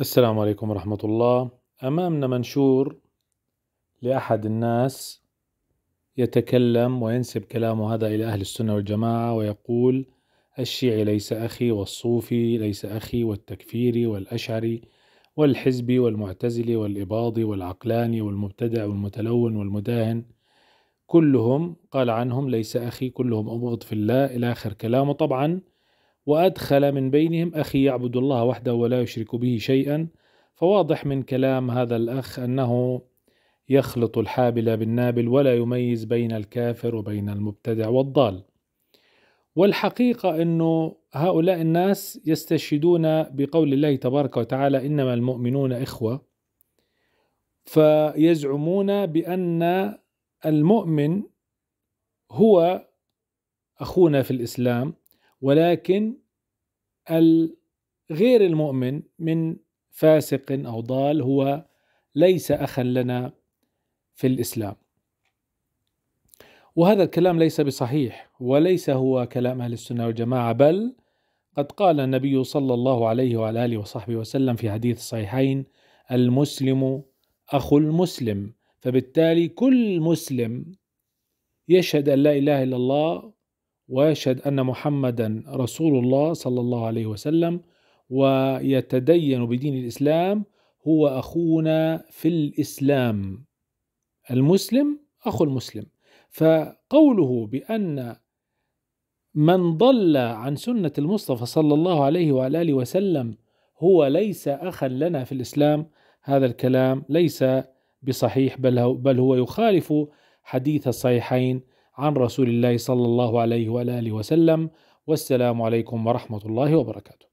السلام عليكم ورحمة الله أمامنا منشور لأحد الناس يتكلم وينسب كلامه هذا إلى أهل السنة والجماعة ويقول الشيعي ليس أخي والصوفي ليس أخي والتكفيري والأشعري والحزبي والمعتزلي والإباضي والعقلاني والمبتدع والمتلون والمداهن كلهم قال عنهم ليس أخي كلهم أبغض في الله إلى آخر كلامه طبعا وأدخل من بينهم أخي يعبد الله وحده ولا يشرك به شيئا فواضح من كلام هذا الأخ أنه يخلط الحابل بالنابل ولا يميز بين الكافر وبين المبتدع والضال والحقيقة أنه هؤلاء الناس يستشهدون بقول الله تبارك وتعالى إنما المؤمنون إخوة فيزعمون بأن المؤمن هو أخونا في الإسلام ولكن غير المؤمن من فاسق او ضال هو ليس اخا لنا في الاسلام. وهذا الكلام ليس بصحيح وليس هو كلام اهل السنه والجماعه بل قد قال النبي صلى الله عليه وعلى اله وصحبه وسلم في حديث الصحيحين المسلم اخو المسلم فبالتالي كل مسلم يشهد ان لا اله الا الله ويشهد أن محمدا رسول الله صلى الله عليه وسلم ويتدين بدين الإسلام هو أخونا في الإسلام المسلم أخو المسلم فقوله بأن من ضل عن سنة المصطفى صلى الله عليه وعلى آله وسلم هو ليس أخا لنا في الإسلام هذا الكلام ليس بصحيح بل هو يخالف حديث الصحيحين عن رسول الله صلى الله عليه وآله وسلم والسلام عليكم ورحمة الله وبركاته